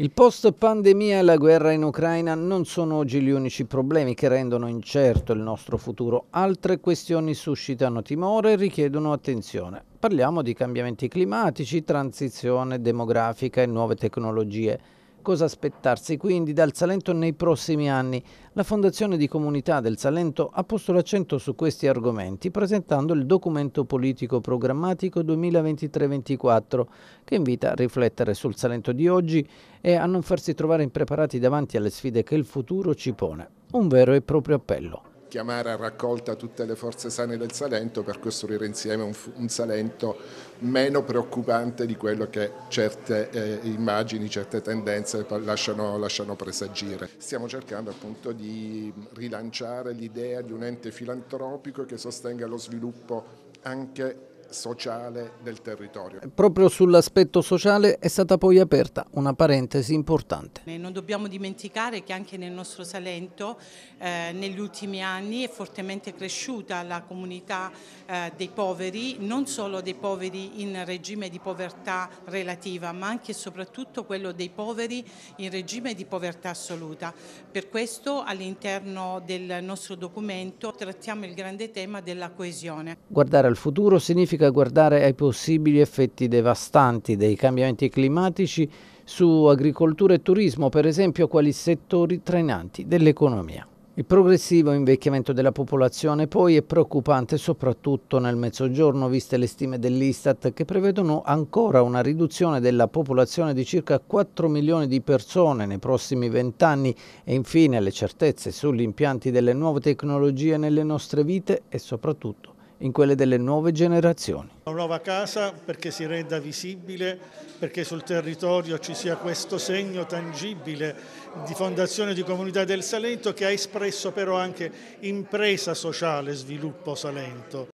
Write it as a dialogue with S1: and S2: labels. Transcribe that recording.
S1: Il post-pandemia e la guerra in Ucraina non sono oggi gli unici problemi che rendono incerto il nostro futuro. Altre questioni suscitano timore e richiedono attenzione. Parliamo di cambiamenti climatici, transizione demografica e nuove tecnologie. Cosa aspettarsi quindi dal Salento nei prossimi anni? La Fondazione di Comunità del Salento ha posto l'accento su questi argomenti presentando il documento politico programmatico 2023-24 che invita a riflettere sul Salento di oggi e a non farsi trovare impreparati davanti alle sfide che il futuro ci pone. Un vero e proprio appello
S2: chiamare a raccolta tutte le forze sane del Salento per costruire insieme un, un Salento meno preoccupante di quello che certe eh, immagini, certe tendenze lasciano, lasciano, presagire. Stiamo cercando appunto di rilanciare l'idea di un ente filantropico che sostenga lo sviluppo anche sociale del territorio.
S1: Proprio sull'aspetto sociale è stata poi aperta una parentesi importante.
S2: Non dobbiamo dimenticare
S3: che anche nel nostro Salento eh, negli ultimi anni è fortemente cresciuta la comunità eh, dei poveri, non solo dei poveri in regime di povertà relativa, ma anche e soprattutto quello dei poveri in regime di povertà assoluta. Per questo all'interno del nostro documento trattiamo il grande tema della coesione. Guardare
S1: al futuro significa significa guardare ai possibili effetti devastanti dei cambiamenti climatici su agricoltura e turismo, per esempio quali settori trainanti dell'economia. Il progressivo invecchiamento della popolazione poi è preoccupante soprattutto nel mezzogiorno, viste le stime dell'Istat che prevedono ancora una riduzione della popolazione di circa 4 milioni di persone nei prossimi vent'anni e infine le certezze sugli impianti delle nuove tecnologie nelle nostre vite e soprattutto in quelle delle nuove generazioni. Una nuova casa perché si renda visibile, perché sul territorio ci sia questo segno tangibile di fondazione
S3: di comunità del Salento che ha espresso però anche impresa sociale sviluppo Salento.